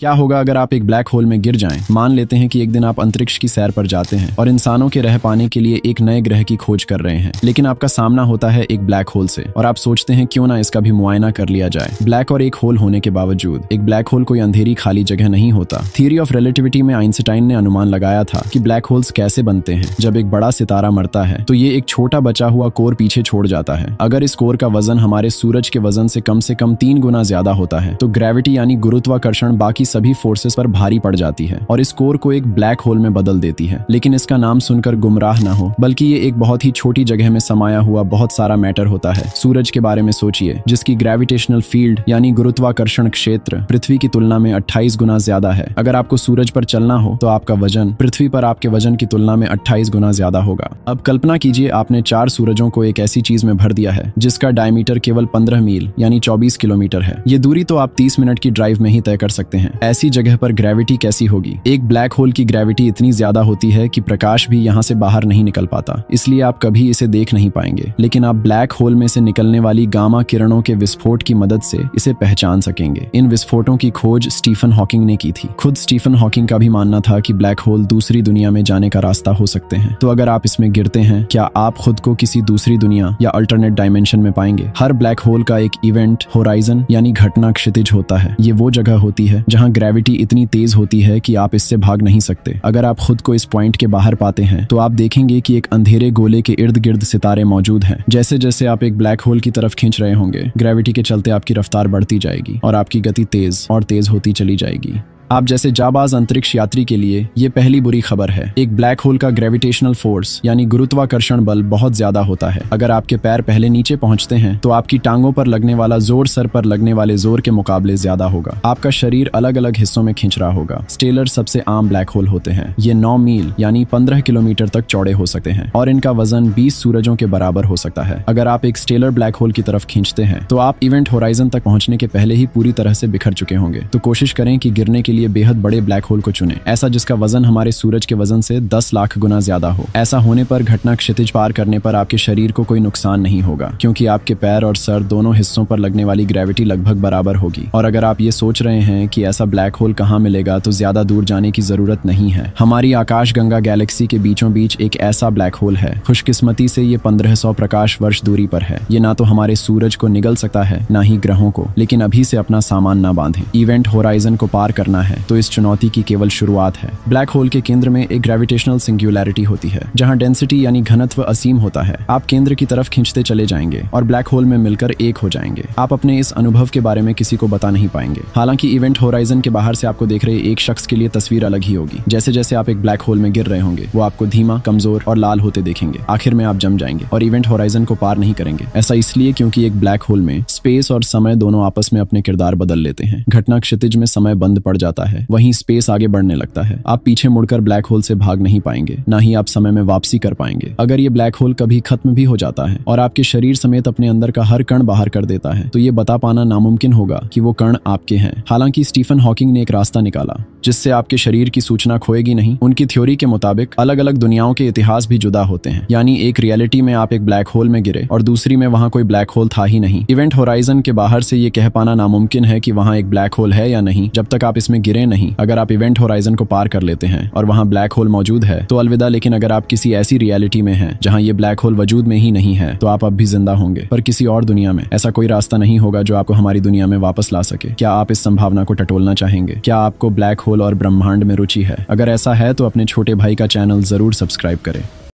क्या होगा अगर आप एक ब्लैक होल में गिर जाएं? मान लेते हैं कि एक दिन आप अंतरिक्ष की सैर पर जाते हैं और इंसानों के रह पाने के लिए एक नए ग्रह की खोज कर रहे हैं लेकिन आपका सामना होता है एक ब्लैक होल से और आप सोचते हैं क्यों ना इसका भी मुआयना कर लिया जाए ब्लैक और एक होल होने के बावजूद एक ब्लैक होल कोई अंधेरी खाली जगह नहीं होता थियरी ऑफ रिलेटिविटी में आइंस्टाइन ने अनुमान लगाया था की ब्लैक होल्स कैसे बनते हैं जब एक बड़ा सितारा मरता है तो ये एक छोटा बचा हुआ कोर पीछे छोड़ जाता है अगर इस कोर का वजन हमारे सूरज के वजन से कम से कम तीन गुना ज्यादा होता है तो ग्रेविटी यानी गुरुत्वाकर्षण बाकी सभी फोर्सेस पर भारी पड़ जाती है और इस कोर को एक ब्लैक होल में बदल देती है लेकिन इसका नाम सुनकर गुमराह ना हो बल्कि ये एक बहुत ही छोटी जगह में समाया हुआ बहुत सारा मैटर होता है सूरज के बारे में सोचिए जिसकी ग्रेविटेशनल फील्ड यानी गुरुत्वाकर्षण क्षेत्र पृथ्वी की तुलना में अट्ठाईस गुना ज्यादा है अगर आपको सूरज पर चलना हो तो आपका वजन पृथ्वी पर आपके वजन की तुलना में अट्ठाईस गुना ज्यादा होगा अब कल्पना कीजिए आपने चार सूरजों को एक ऐसी चीज में भर दिया है जिसका डायमीटर केवल पंद्रह मील यानी चौबीस किलोमीटर है ये दूरी तो आप तीस मिनट की ड्राइव में ही तय कर सकते हैं ऐसी जगह पर ग्रेविटी कैसी होगी एक ब्लैक होल की ग्रेविटी इतनी ज्यादा होती है कि प्रकाश भी यहाँ से बाहर नहीं निकल पाता इसलिए आप कभी इसे देख नहीं पाएंगे लेकिन आप ब्लैक होल में से निकलने वाली गामा किरणों के विस्फोट की मदद से इसे पहचान सकेंगे इन विस्फोटों की खोज स्टीफन हॉकिंग ने की थी खुद स्टीफन हॉकिंग का भी मानना था कि ब्लैक होल दूसरी दुनिया में जाने का रास्ता हो सकते हैं तो अगर आप इसमें गिरते हैं क्या आप खुद को किसी दूसरी दुनिया या अल्टरनेट डायमेंशन में पाएंगे हर ब्लैक होल का एक इवेंट होराइजन यानी घटना क्षितिज होता है ये वो जगह होती है जहाँ यहाँ ग्रेविटी इतनी तेज होती है कि आप इससे भाग नहीं सकते अगर आप खुद को इस पॉइंट के बाहर पाते हैं तो आप देखेंगे कि एक अंधेरे गोले के इर्द गिर्द सितारे मौजूद हैं जैसे जैसे आप एक ब्लैक होल की तरफ खींच रहे होंगे ग्रेविटी के चलते आपकी रफ्तार बढ़ती जाएगी और आपकी गति तेज और तेज होती चली जाएगी आप जैसे जाबाज अंतरिक्ष यात्री के लिए ये पहली बुरी खबर है एक ब्लैक होल का ग्रेविटेशनल फोर्स यानी गुरुत्वाकर्षण बल बहुत ज्यादा होता है अगर आपके पैर पहले नीचे पहुंचते हैं तो आपकी टांगों पर लगने वाला जोर सर पर लगने वाले जोर के मुकाबले ज्यादा होगा आपका शरीर अलग अलग हिस्सों में खिंच रहा होगा स्टेलर सबसे आम ब्लैक होल होते हैं ये नौ मील यानी पंद्रह किलोमीटर तक चौड़े हो सकते हैं और इनका वजन बीस सूरजों के बराबर हो सकता है अगर आप एक स्टेलर ब्लैक होल की तरफ खींचते हैं तो आप इवेंट होराइजन तक पहुंचने के पहले ही पूरी तरह से बिखर चुके होंगे तो कोशिश करें कि गिरने के लिए लिए बेहद बड़े ब्लैक होल को चुने ऐसा जिसका वजन हमारे सूरज के वजन से दस लाख गुना ज्यादा हो ऐसा होने पर घटना क्षितिज पार करने पर आपके शरीर को कोई नुकसान नहीं होगा क्योंकि आपके पैर और सर दोनों हिस्सों पर लगने वाली ग्रेविटी लगभग बराबर होगी और अगर आप ये सोच रहे हैं कि ऐसा ब्लैक होल कहाँ मिलेगा तो ज्यादा दूर जाने की जरूरत नहीं है हमारी आकाश गैलेक्सी के बीचों बीच एक ऐसा ब्लैक होल है खुशकिस्मती से ये पंद्रह प्रकाश वर्ष दूरी पर है ये ना तो हमारे सूरज को निगल सकता है ना ही ग्रहों को लेकिन अभी से अपना सामान ना बांधे इवेंट होराइजन को पार करना है है तो इस चुनौती की केवल शुरुआत है ब्लैक होल के केंद्र में एक ग्रेविटेशनल सिंगुलैरिटी होती है जहाँ डेंसिटी यानी घनत्व असीम होता है आप केंद्र की तरफ खींचते चले जाएंगे और ब्लैक होल में मिलकर एक हो जाएंगे आप अपने इस अनुभव के बारे में किसी को बता नहीं पाएंगे हालांकि इवेंट होराइजन के बाहर से आपको देख रहे एक शख्स के लिए तस्वीर अलग ही होगी जैसे जैसे आप एक ब्लैक होल में गिर रहे होंगे वो आपको धीमा कमजोर और लाल होते देखेंगे आखिर में आप जम जाएंगे और इवेंट होराइजन को पार नहीं करेंगे ऐसा इसलिए क्योंकि एक ब्लैक होल में स्पेस और समय दोनों आपस में अपने किरदार बदल लेते हैं घटना क्षितिज में समय बंद पड़ जाता जाता है वहीं स्पेस आगे बढ़ने लगता है आप पीछे मुड़कर ब्लैक होल से भाग नहीं पाएंगे न ही आप समय में वापसी कर पाएंगे अगर ये ब्लैक होल कभी खत्म भी हो जाता है और आपके शरीर समेत अपने अंदर का हर कण बाहर कर देता है तो ये बता पाना नामुमकिन होगा की वो कण आपके हैं हालांकि स्टीफन हॉकिंग ने एक रास्ता निकाला जिससे आपके शरीर की सूचना खोएगी नहीं उनकी थ्योरी के मुताबिक अलग अलग दुनियाओं के इतिहास भी जुदा होते हैं यानी एक रियलिटी में आप एक ब्लैक होल में गिरे और दूसरी में वहाँ कोई ब्लैक होल था ही नहीं इवेंट होराइजन के बाहर से ये कह पाना नामुमकिन है कि वहाँ एक ब्लैक होल है या नहीं जब तक आप इसमें में गिरे नहीं अगर आप इवेंट होराइजन को पार कर लेते हैं और वहाँ ब्लैक होल मौजूद है तो अलविदा लेकिन अगर आप किसी ऐसी रियलिटी में है जहाँ ये ब्लैक होल वजूद में ही नहीं है तो आप अब भी जिंदा होंगे पर किसी और दुनिया में ऐसा कोई रास्ता नहीं होगा जो आपको हमारी दुनिया में वापस ला सके क्या आप इस संभावना को टटोलना चाहेंगे क्या आपको ब्लैक होल और ब्रह्मांड में रुचि है अगर ऐसा है तो अपने छोटे भाई का चैनल जरूर सब्सक्राइब करें